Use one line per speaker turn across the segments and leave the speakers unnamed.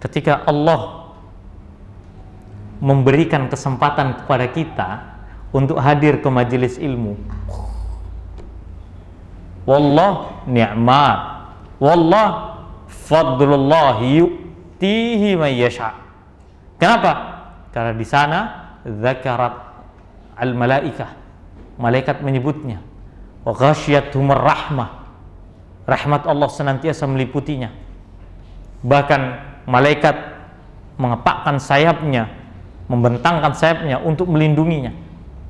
ketika Allah memberikan kesempatan kepada kita untuk hadir ke majelis ilmu wallah ni'mat wallah fadlullah yu'tihi may kenapa karena di sana zakarat al malaikah malaikat menyebutnya wa rahmah rahmat Allah senantiasa meliputinya bahkan malaikat mengepakkan sayapnya, membentangkan sayapnya untuk melindunginya.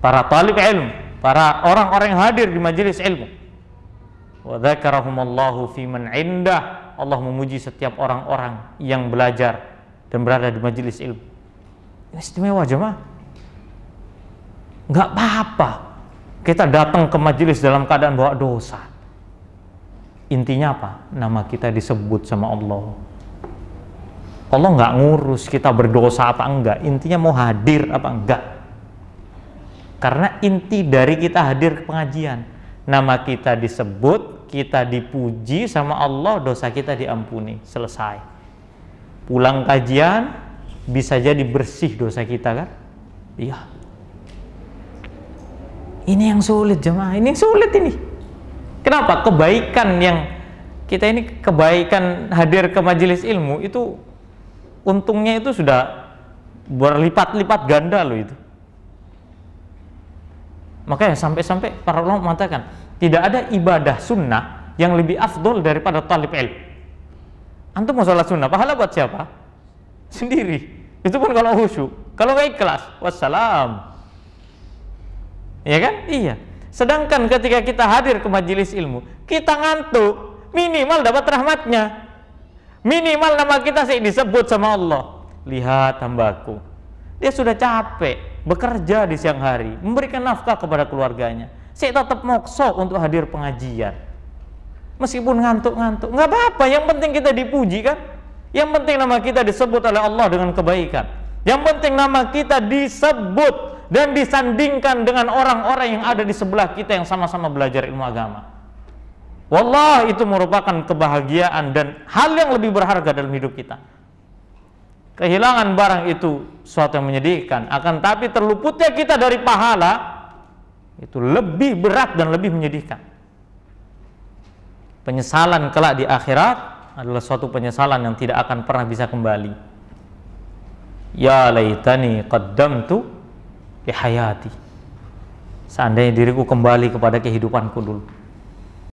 Para talib ilmu, para orang-orang yang hadir di majelis ilmu. Wa dzakarahumallahu fi indah. Allah memuji setiap orang-orang yang belajar dan berada di majelis ilmu. Ini istimewa jemaah. Enggak apa-apa. Kita datang ke majelis dalam keadaan bawa dosa. Intinya apa? Nama kita disebut sama Allah Allah nggak ngurus kita berdosa apa enggak, intinya mau hadir apa enggak. Karena inti dari kita hadir ke pengajian, nama kita disebut, kita dipuji sama Allah, dosa kita diampuni, selesai. Pulang kajian bisa jadi bersih dosa kita kan? Iya. Ini yang sulit jemaah, ini yang sulit ini. Kenapa? Kebaikan yang kita ini kebaikan hadir ke majelis ilmu itu untungnya itu sudah berlipat-lipat ganda loh itu. Makanya sampai-sampai para ulama mengatakan tidak ada ibadah sunnah yang lebih afdol daripada talib ilm. Antum mau sholat sunnah, pahala buat siapa? Sendiri. Itu pun kalau khusyuk. Kalau kayak ikhlas, wassalam. Iya kan? Iya. Sedangkan ketika kita hadir ke majelis ilmu, kita ngantuk, minimal dapat rahmatnya. Minimal nama kita sih disebut sama Allah. Lihat hambaku. Dia sudah capek bekerja di siang hari, memberikan nafkah kepada keluarganya. Saya tetap mokso untuk hadir pengajian. Meskipun ngantuk-ngantuk, nggak apa-apa. Yang penting kita dipuji kan. Yang penting nama kita disebut oleh Allah dengan kebaikan. Yang penting nama kita disebut dan disandingkan dengan orang-orang yang ada di sebelah kita yang sama-sama belajar ilmu agama. Wallah itu merupakan kebahagiaan dan hal yang lebih berharga dalam hidup kita. Kehilangan barang itu suatu yang menyedihkan, akan tapi terluputnya kita dari pahala itu lebih berat dan lebih menyedihkan. Penyesalan kelak di akhirat adalah suatu penyesalan yang tidak akan pernah bisa kembali. Ya laitani qaddamtu li hayati. Seandainya diriku kembali kepada kehidupanku dulu